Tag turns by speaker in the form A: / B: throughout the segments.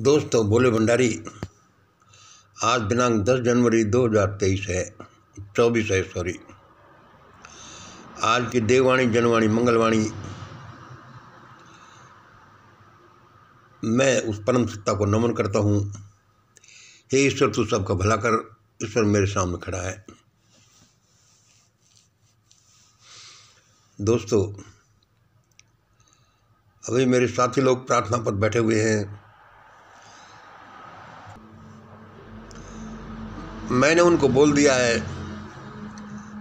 A: दोस्तों भोले भंडारी आज दिनांक 10 जनवरी 2023 है चौबीस है सॉरी आज की देववाणी जनवाणी मंगलवाणी मैं उस परम सत्ता को नमन करता हूँ हे ईश्वर तू सबका भला कर ईश्वर मेरे सामने खड़ा है दोस्तों अभी मेरे साथी लोग प्रार्थना पर बैठे हुए हैं मैंने उनको बोल दिया है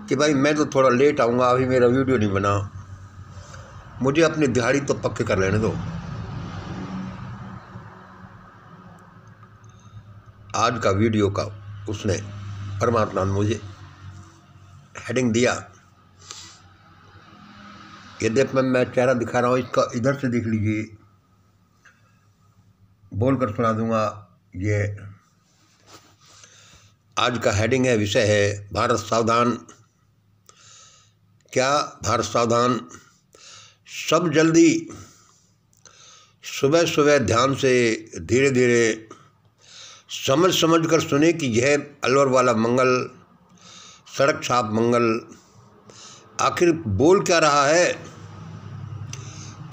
A: कि भाई मैं तो थोड़ा लेट आऊँगा अभी मेरा वीडियो नहीं बना मुझे अपनी दिहाड़ी तो पक्के कर लेने दो आज का वीडियो का उसने परमात्मा ने मुझे हेडिंग दिया यद्यप मैं मैं चेहरा दिखा रहा हूँ इसका इधर से देख लीजिए बोल कर सुना दूंगा ये आज का हेडिंग है विषय है भारत सावधान क्या भारत सावधान सब जल्दी सुबह सुबह ध्यान से धीरे धीरे समझ समझ कर सुने कि यह अलवर वाला मंगल सड़क छाप मंगल आखिर बोल क्या रहा है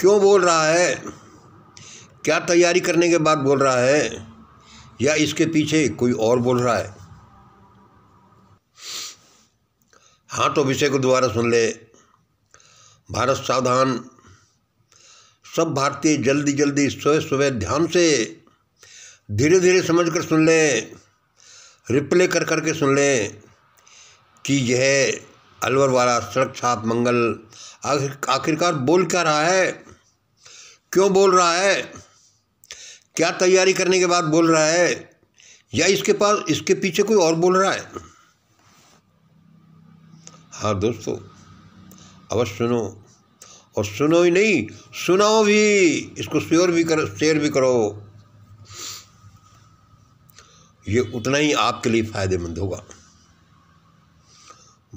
A: क्यों बोल रहा है क्या तैयारी करने के बाद बोल रहा है या इसके पीछे कोई और बोल रहा है हाँ तो विषय को दोबारा सुन ले भारत सावधान सब भारतीय जल्दी जल्दी सुबह सुबह ध्यान से धीरे धीरे समझ कर सुन लें रिप्ले कर करके सुन लें कि यह अलवर वाला सड़क छाप मंगल आखिर आखिरकार बोल क्या रहा है क्यों बोल रहा है क्या तैयारी करने के बाद बोल रहा है या इसके पास इसके पीछे कोई और बोल रहा है हाँ दोस्तों अवश्य सुनो और सुनो ही नहीं सुनाओ भी इसको शेयर भी करो शेयर भी करो ये उतना ही आपके लिए फायदेमंद होगा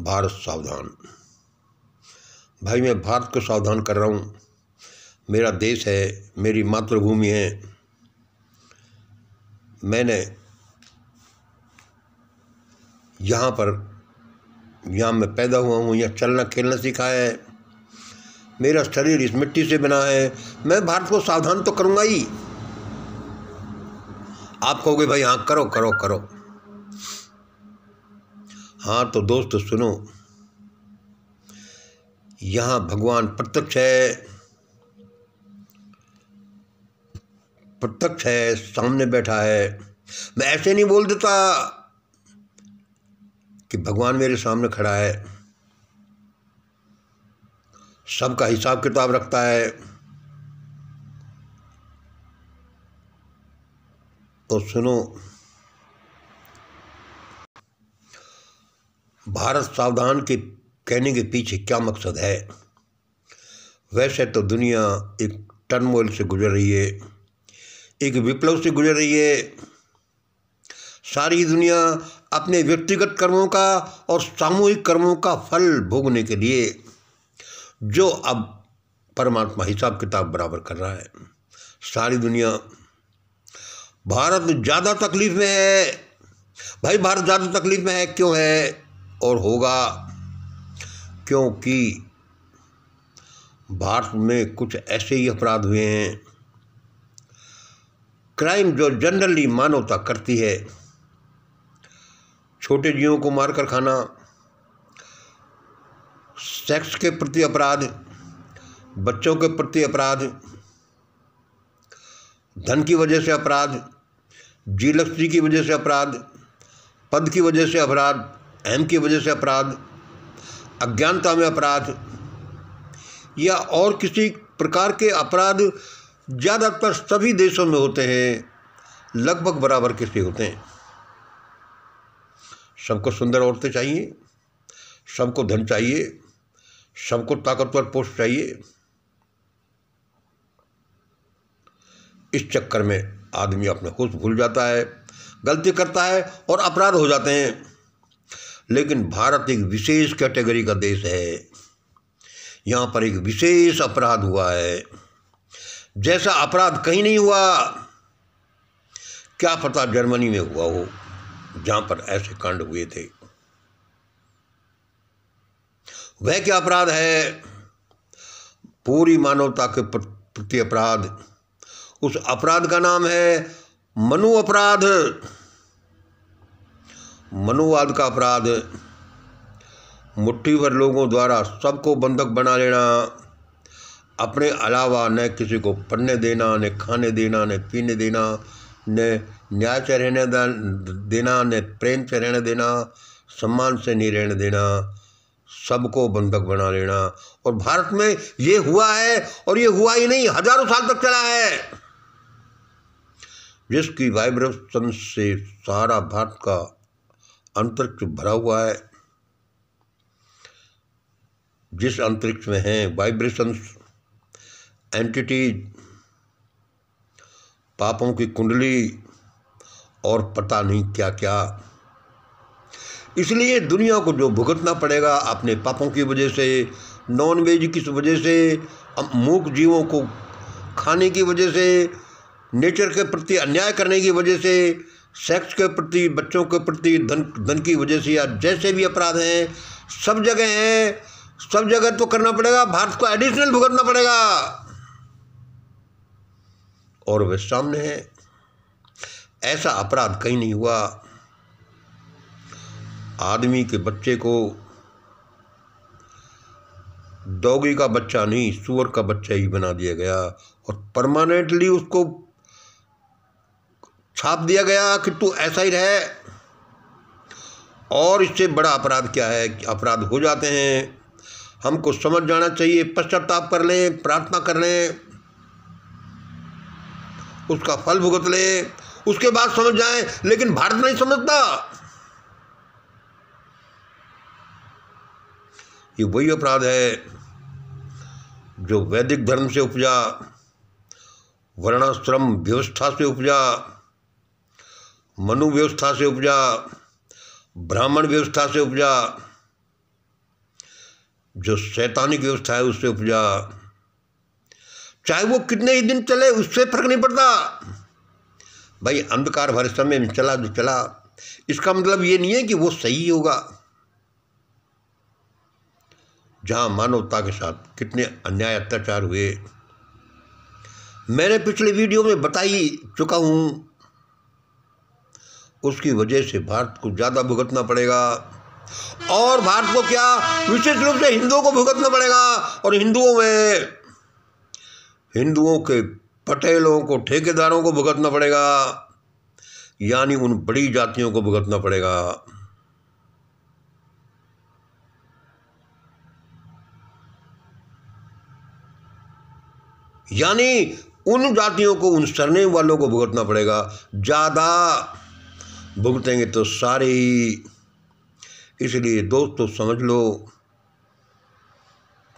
A: भारत सावधान भाई मैं भारत को सावधान कर रहा हूँ मेरा देश है मेरी मातृभूमि है मैंने यहाँ पर यहाँ मैं पैदा हुआ हूँ यहाँ चलना खेलना सिखाया है मेरा शरीर इस मिट्टी से बना है मैं भारत को सावधान तो करूँगा ही आप कहोगे भाई हाँ करो करो करो हाँ तो दोस्त सुनो यहाँ भगवान प्रत्यक्ष है प्रत्यक्ष है सामने बैठा है मैं ऐसे नहीं बोल देता कि भगवान मेरे सामने खड़ा है सबका हिसाब किताब रखता है तो सुनो भारत सावधान के कहने के पीछे क्या मकसद है वैसे तो दुनिया एक टर्मोइल से गुजर रही है एक विप्लव से गुजर रही है सारी दुनिया अपने व्यक्तिगत कर्मों का और सामूहिक कर्मों का फल भोगने के लिए जो अब परमात्मा हिसाब किताब बराबर कर रहा है सारी दुनिया भारत ज़्यादा तकलीफ में है भाई भारत ज़्यादा तकलीफ में है क्यों है और होगा क्योंकि भारत में कुछ ऐसे ही अपराध हुए हैं क्राइम जो जनरली मानवता करती है छोटे जीवों को मारकर खाना सेक्स के प्रति अपराध बच्चों के प्रति अपराध धन की वजह से अपराध जीलक्ष्मी की वजह से अपराध पद की वजह से अपराध अहम की वजह से अपराध अज्ञानता में अपराध या और किसी प्रकार के अपराध ज़्यादातर सभी देशों में होते हैं लगभग बराबर किसी होते हैं सबको सुंदर औरतें चाहिए सबको धन चाहिए सबको ताकतवर पोस्ट चाहिए इस चक्कर में आदमी अपने होश भूल जाता है गलती करता है और अपराध हो जाते हैं लेकिन भारत एक विशेष कैटेगरी का देश है यहाँ पर एक विशेष अपराध हुआ है जैसा अपराध कहीं नहीं हुआ क्या पता जर्मनी में हुआ हो जहां पर ऐसे कांड हुए थे वह क्या अपराध है पूरी मानवता के प्रति अपराध उस अपराध का नाम है मनु अपराध मनुवाद का अपराध मुट्ठी भर लोगों द्वारा सबको बंधक बना लेना अपने अलावा न किसी को पढ़ने देना न खाने देना न पीने देना न न्याय से रहने देना ने प्रेम से रहने देना सम्मान से नहीं रहने देना सबको बंधक बना लेना और भारत में ये हुआ है और ये हुआ ही नहीं हजारों साल तक चला है जिसकी वाइब्रेशन से सारा भारत का अंतरिक्ष भरा हुआ है जिस अंतरिक्ष में है वाइब्रेशंस एंटिटीज पापों की कुंडली और पता नहीं क्या क्या इसलिए दुनिया को जो भुगतना पड़ेगा अपने पापों की वजह से नॉन वेज की वजह से मूक जीवों को खाने की वजह से नेचर के प्रति अन्याय करने की वजह से सेक्स के प्रति बच्चों के प्रति धन धन की वजह से या जैसे भी अपराध हैं सब जगह हैं सब जगह तो करना पड़ेगा भारत को एडिशनल भुगतना पड़ेगा और वे सामने हैं ऐसा अपराध कहीं नहीं हुआ आदमी के बच्चे को दौगी का बच्चा नहीं सुअर का बच्चा ही बना दिया गया और परमानेंटली उसको छाप दिया गया कि तू ऐसा ही रहे और इससे बड़ा अपराध क्या है कि अपराध हो जाते हैं हमको समझ जाना चाहिए पश्चाताप कर लें प्रार्थना कर लें उसका फल भुगत लें उसके बाद समझ जाए लेकिन भारत नहीं समझता ये वही अपराध है जो वैदिक धर्म से उपजा वर्णाश्रम व्यवस्था से उपजा मनु व्यवस्था से उपजा ब्राह्मण व्यवस्था से उपजा जो शैतानिक व्यवस्था है उससे उपजा चाहे वो कितने ही दिन चले उससे फर्क नहीं पड़ता भाई अंधकार भरे समय में चला जो तो चला इसका मतलब ये नहीं है कि वो सही होगा जहां मानवता के साथ कितने अन्याय अत्याचार हुए मैंने पिछले वीडियो में बता ही चुका हूं उसकी वजह से भारत को ज़्यादा भुगतना पड़ेगा और भारत को क्या विशेष रूप से हिंदुओं को भुगतना पड़ेगा और हिंदुओं में हिंदुओं के पटेलों को ठेकेदारों को भुगतना पड़ेगा यानी उन बड़ी जातियों को भुगतना पड़ेगा यानी उन जातियों को उन सरने वालों को भुगतना पड़ेगा ज़्यादा भुगतेंगे तो सारे ही इसलिए दोस्तों समझ लो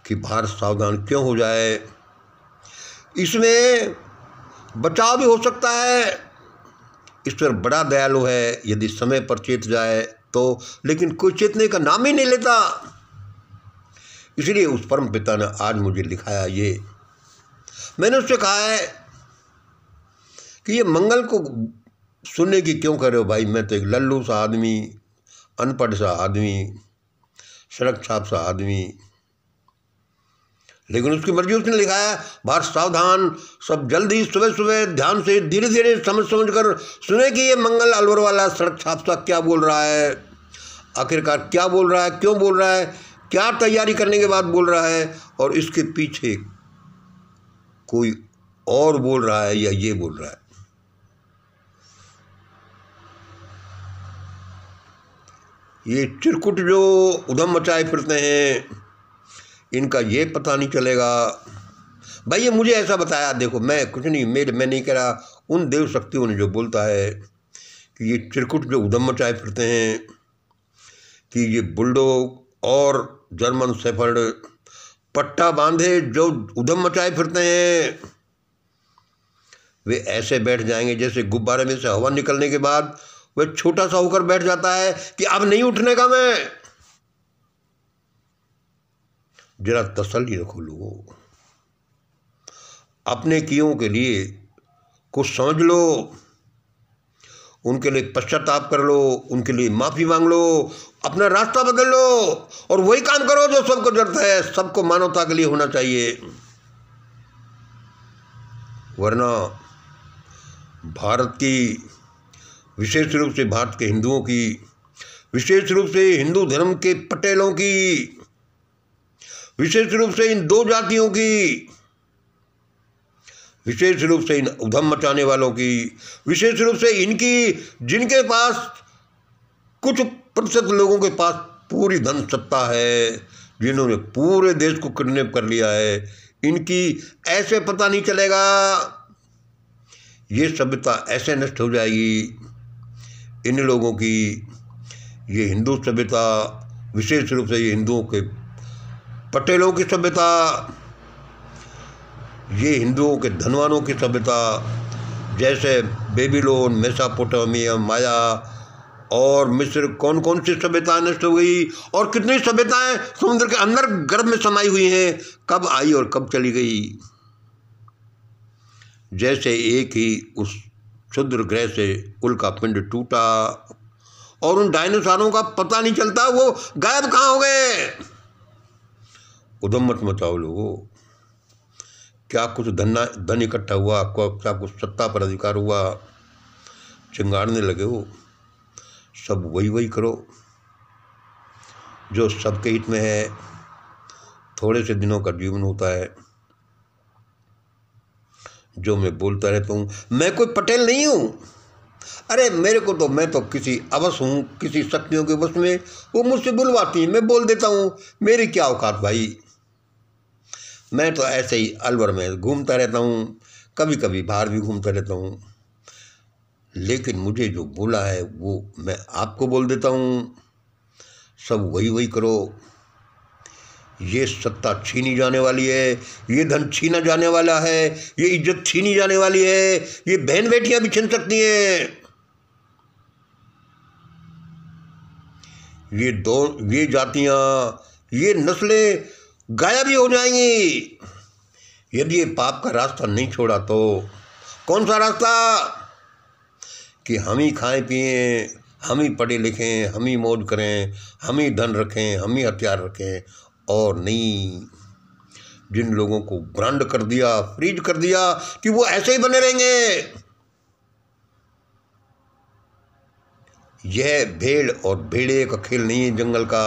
A: कि भारत सावधान क्यों हो जाए इसमें बचाव भी हो सकता है ईश्वर बड़ा दयालु है यदि समय पर चेत जाए तो लेकिन कोई चेतने का नाम ही नहीं लेता इसलिए उस परम पिता ने आज मुझे लिखाया ये मैंने उससे कहा है कि ये मंगल को सुनने की क्यों कर रहे हो भाई मैं तो एक लल्लू सा आदमी अनपढ़ सा आदमी सड़क छाप सा आदमी लेकिन उसकी मर्जी उसने लिखाया बाहर सावधान सब जल्दी सुबह सुबह ध्यान से धीरे धीरे समझ समझ कर सुने कि ये मंगल अलवर वाला सड़क छापसा क्या बोल रहा है आखिरकार क्या बोल रहा है क्यों बोल रहा है क्या तैयारी करने के बाद बोल रहा है और इसके पीछे कोई और बोल रहा है या ये बोल रहा है ये चिरकुट जो उधम मचाए फिरते हैं इनका ये पता नहीं चलेगा भाई ये मुझे ऐसा बताया देखो मैं कुछ नहीं मेरे मैं नहीं कह रहा उन देव शक्तियों ने जो बोलता है कि ये चिरकुट जो उदम मचाए फिरते हैं कि ये बुलडोग और जर्मन सेफर्ड पट्टा बांधे जो उधम मचाए फिरते हैं वे ऐसे बैठ जाएंगे जैसे गुब्बारे में से हवा निकलने के बाद वह छोटा सा होकर बैठ जाता है कि अब नहीं उठने का मैं जरा तसल्ली रखो लोगो अपने कियों के लिए कुछ समझ लो उनके लिए पश्चाताप कर लो उनके लिए माफ़ी मांग लो अपना रास्ता बदल लो और वही काम करो जो सबको जरूरत है सबको मानवता के लिए होना चाहिए वरना भारत की विशेष रूप से भारत के हिंदुओं की विशेष रूप से हिंदू धर्म के पटेलों की विशेष रूप से इन दो जातियों की विशेष रूप से इन उधम मचाने वालों की विशेष रूप से इनकी जिनके पास कुछ प्रतिशत लोगों के पास पूरी धन सत्ता है जिन्होंने पूरे देश को किडनेप कर लिया है इनकी ऐसे पता नहीं चलेगा ये सभ्यता ऐसे नष्ट हो जाएगी इन लोगों की ये हिंदू सभ्यता विशेष रूप से ये हिंदुओं के पटेलों की सभ्यता ये हिंदुओं के धनवानों की सभ्यता जैसे बेबीलोन मेसापोटामियम माया और मिस्र कौन कौन सी सभ्यताएं नष्ट हो गई और कितनी सभ्यताएं समुद्र के अंदर गर्भ में समाई हुई हैं कब आई और कब चली गई जैसे एक ही उस क्षुद्र ग्रह से कुल का पिंड टूटा और उन डायनासोरों का पता नहीं चलता वो गायब कहाँ हो गए उदम मत मचाओ लोगों क्या कुछ धन्ना धन इकट्ठा हुआ आपको क्या कुछ सत्ता पर अधिकार हुआ चिंगाड़ने लगे हो सब वही वही करो जो सबके हित में है थोड़े से दिनों का जीवन होता है जो मैं बोलता रहता हूँ मैं कोई पटेल नहीं हूँ अरे मेरे को तो मैं तो किसी अवश्य हूँ किसी शक्तियों के वश में वो मुझसे बुलवाती हैं मैं बोल देता हूँ मेरी क्या औकात भाई मैं तो ऐसे ही अलवर में घूमता रहता हूँ कभी कभी बाहर भी घूमता रहता हूँ लेकिन मुझे जो बोला है वो मैं आपको बोल देता हूँ सब वही वही करो ये सत्ता छीनी जाने वाली है ये धन छीना जाने वाला है ये इज्जत छीनी जाने वाली है ये बहन बेटियां भी छीन सकती हैं ये दो ये जातियां ये नस्लें गायब ही हो जाएंगी यदि ये पाप का रास्ता नहीं छोड़ा तो कौन सा रास्ता कि हम ही खाएं पिए हम ही पढ़े लिखें हम ही मौज करें हम ही धन रखें हम ही हथियार रखें और नहीं जिन लोगों को ब्रांड कर दिया फ्रीज कर दिया कि वो ऐसे ही बने रहेंगे यह भेड़ और भेड़े का खेल नहीं है जंगल का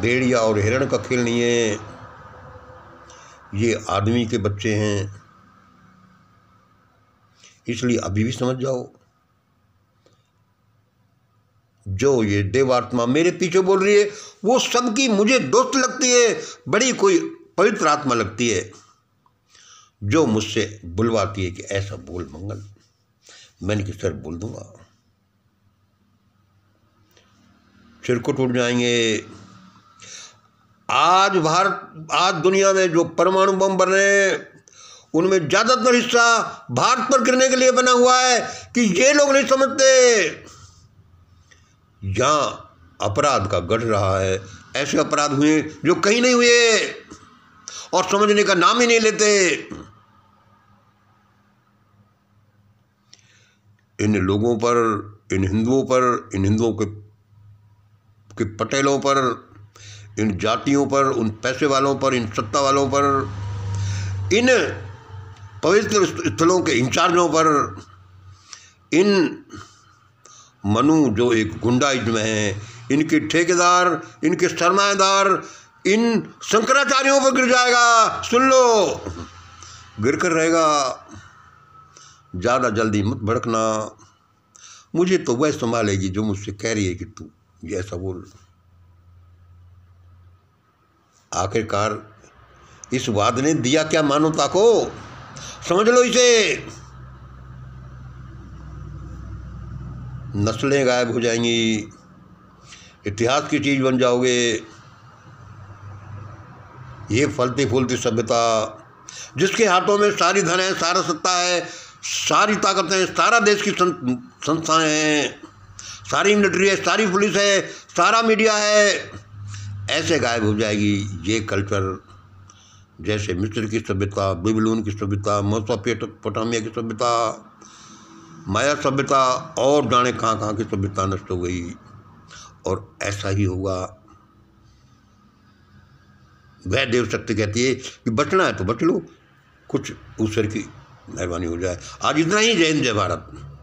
A: भेड़िया और हिरण का खेल नहीं है ये आदमी के बच्चे हैं इसलिए अभी भी समझ जाओ जो ये देवात्मा मेरे पीछे बोल रही है वो सबकी मुझे दोस्त लगती है बड़ी कोई पवित्र आत्मा लगती है जो मुझसे बुलवाती है कि ऐसा बोल मंगल मैंने कि सर बोल दूंगा सिर को टूट जाएंगे आज भारत आज दुनिया में जो परमाणु बम बन रहे हैं उनमें ज़्यादातर हिस्सा भारत पर गिरने के लिए बना हुआ है कि ये लोग नहीं समझते यहाँ अपराध का गढ़ रहा है ऐसे अपराध हुए जो कहीं नहीं हुए और समझने का नाम ही नहीं लेते इन लोगों पर इन हिंदुओं पर इन हिंदुओं के, के पटेलों पर इन जातियों पर उन पैसे वालों पर इन सत्ता वालों पर इन पवित्र स्थलों के इंचार्जों पर इन मनु जो एक गुंडाइज में हैं इनके ठेकेदार इनके सरमाएदार इन शंकराचार्यों पर गिर जाएगा सुन लो गिर कर रहेगा ज़्यादा जल्दी मत भड़कना मुझे तो वह संभालेगी जो मुझसे कह रही है कि तू ऐसा बोल आखिरकार इस वाद ने दिया क्या मानवता को समझ लो इसे नस्लें गायब हो जाएंगी इतिहास की चीज बन जाओगे ये फलती फूलती सभ्यता जिसके हाथों में सारी धन है सारा सत्ता है सारी ताकतें हैं सारा देश की संस्थाएं हैं सारी मिलिट्री है सारी पुलिस है सारा मीडिया है ऐसे गायब हो जाएगी ये कल्चर जैसे मिस्र की सभ्यता बिबलून की सभ्यता पोटामिया की सभ्यता माया सभ्यता और जाने कहाँ कहाँ की सभ्यता नष्ट हो गई और ऐसा ही होगा वह देव शक्ति कहती है कि बचना है तो बच लो कुछ ऊसर की मेहरबानी हो जाए आज इतना ही जैन जय भारत